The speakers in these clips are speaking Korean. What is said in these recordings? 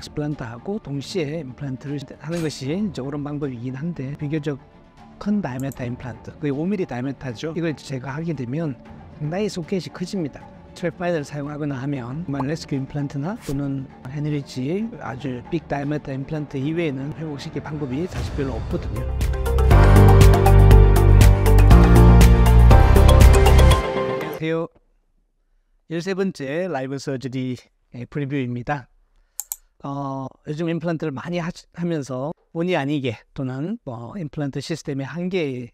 엑스플란트하고 동시에 임플란트를 하는 것이 이제 옳은 방법이긴 한데 비교적 큰 다이메타 임플란트 거의 5mm 다이메타죠 이걸 제가 하게 되면 상당히 소켓이 커집니다 트랩파이드를 사용하거나 하면 레스큐 임플란트나 또는 헤네리지 아주 빅 다이메타 임플란트 이외에는 회복시킬 방법이 사실 별로 없거든요 안녕하세요. 13번째 라이브 서지리 프리뷰입니다. 어, 요즘 임플란트를 많이 하, 면서 본의 아니게 또는 뭐 임플란트 시스템의 한계에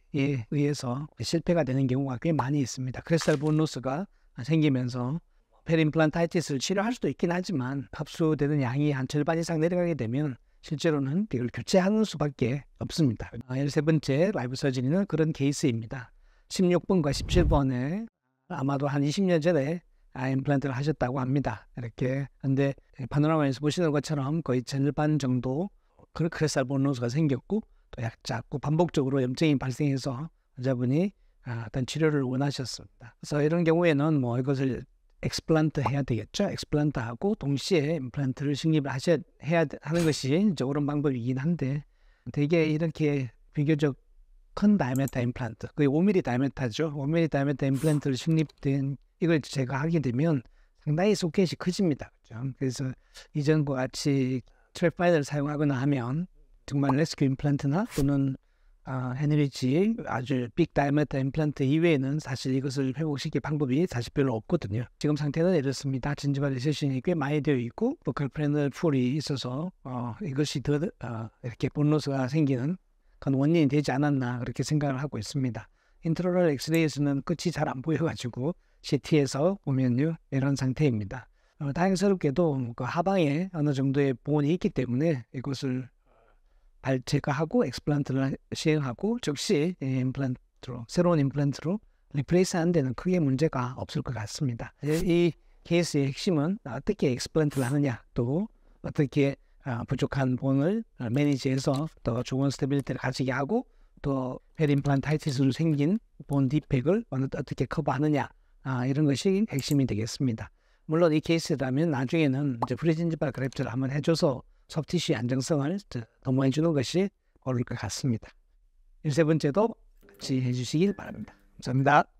의해서 실패가 되는 경우가 꽤 많이 있습니다. 크리스탈 본노스가 생기면서 페임플란타이티스를 치료할 수도 있긴 하지만 흡수되는 양이 한 절반 이상 내려가게 되면 실제로는 이걸 교체하는 수밖에 없습니다. 아, 열세 번째 라이브 서진이는 그런 케이스입니다. 16번과 17번에 아마도 한 20년 전에 아, 임플란트를 하셨다고 합니다. 이렇게 근데 파노라마에서 보시는 것처럼 거의 절반 정도 크레스알 보노스가 생겼고 또약자고 반복적으로 염증이 발생해서 환자분이 아, 어떤 치료를 원하셨습니다. 그래서 이런 경우에는 뭐 이것을 엑스플란트 해야 되겠죠. 엑스플란트하고 동시에 임플란트를 식립을 하셔야 해야 하는 것이 이제 옳은 방법이긴 한데 되게 이렇게 비교적 큰 다이메타 임플란트, 거의 5mm 다이메타죠. 5mm 다이메타 임플란트를 식립된 이걸 제가 하게 되면 상당히 소켓이 커집니다. 그렇죠? 그래서 이전과 같이 뭐 트랙파이더를 사용하거나 하면 정말 레스큐 임플란트나 또는 아, 헤네리지 아주 빅 다이아메터 임플란트 이외에는 사실 이것을 회복시킬 방법이 사실 별로 없거든요. 지금 상태는 이렇습니다. 진지발 리세션이 꽤 많이 되어 있고 보컬 프랜을 풀이 있어서 어, 이것이 더 어, 이렇게 본로스가 생기는 그런 원인이 되지 않았나 그렇게 생각을 하고 있습니다. 인트로럴 엑스레이에서는 끝이 잘 안 보여가지고 CT에서 보면요 이런 상태입니다. 어, 다행스럽게도 그 하방에 어느 정도의 봉원이 있기 때문에 이것을 발제가하고 엑스플란트를 시행하고 즉시 예, 임플란트로 새로운 임플란트로 리플레이스하는 는 크게 문제가 없을 것 같습니다. 예, 이 케이스의 핵심은 어떻게 엑스플란트를 하느냐 또 어떻게 아, 부족한 봉을 매니지해서 더 좋은 스테빌리티를 가지게 하고 더 페림플란타이티스로 생긴 본 디펙을 어떻게 커버하느냐 아, 이런 것이 핵심이 되겠습니다. 물론 이 케이스라면 나중에는 이제 프리진지발 그래프트를 한번 해줘서 섭티시 안정성을 도모해 주는 것이 어울것 같습니다. 일세 번째도 같이 해주시길 바랍니다. 감사합니다.